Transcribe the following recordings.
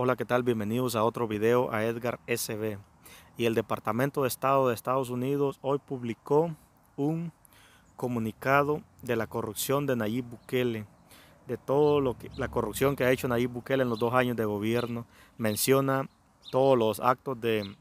Hola, ¿qué tal? Bienvenidos a otro video a Edgar SB. Y el Departamento de Estado de Estados Unidos hoy publicó un comunicado de la corrupción de Nayib Bukele, de todo lo que la corrupción que ha hecho Nayib Bukele en los dos años de gobierno. Menciona todos los actos de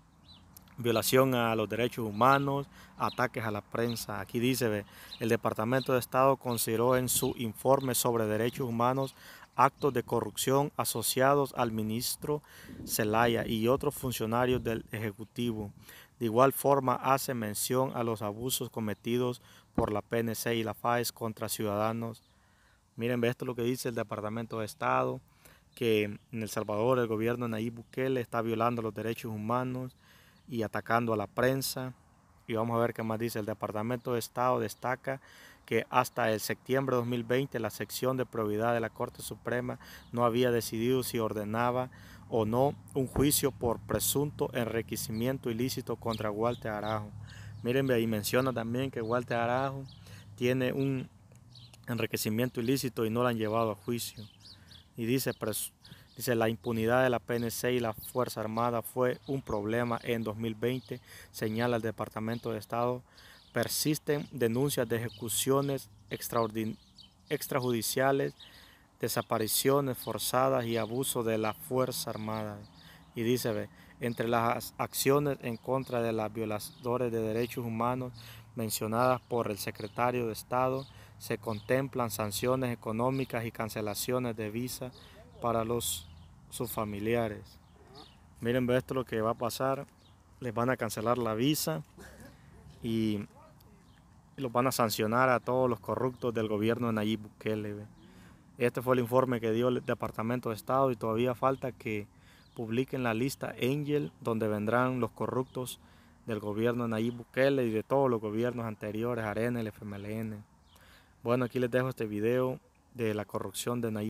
violación a los derechos humanos, ataques a la prensa. Aquí dice, el Departamento de Estado consideró en su informe sobre derechos humanos actos de corrupción asociados al ministro Zelaya y otros funcionarios del Ejecutivo. De igual forma hace mención a los abusos cometidos por la PNC y la FAES contra ciudadanos. Miren, esto lo que dice el Departamento de Estado, que en El Salvador el gobierno de Nayib Bukele está violando los derechos humanos y atacando a la prensa. Y vamos a ver qué más dice. El Departamento de Estado destaca que hasta el septiembre de 2020 la sección de probidad de la Corte Suprema no había decidido si ordenaba o no un juicio por presunto enriquecimiento ilícito contra Walter Arajo. Miren, ahí menciona también que Walter Arajo tiene un enriquecimiento ilícito y no lo han llevado a juicio. Y dice, dice, la impunidad de la PNC y la Fuerza Armada fue un problema en 2020, señala el Departamento de Estado persisten denuncias de ejecuciones extrajudiciales, desapariciones forzadas y abuso de la Fuerza Armada. Y dice, entre las acciones en contra de los violadores de derechos humanos mencionadas por el secretario de Estado, se contemplan sanciones económicas y cancelaciones de visa para los, sus familiares. Miren, esto lo que va a pasar. Les van a cancelar la visa y los van a sancionar a todos los corruptos del gobierno de Nayib Bukele. Este fue el informe que dio el Departamento de Estado y todavía falta que publiquen la lista Angel donde vendrán los corruptos del gobierno de Nayib Bukele y de todos los gobiernos anteriores, Arena, el FMLN. Bueno, aquí les dejo este video de la corrupción de Nayib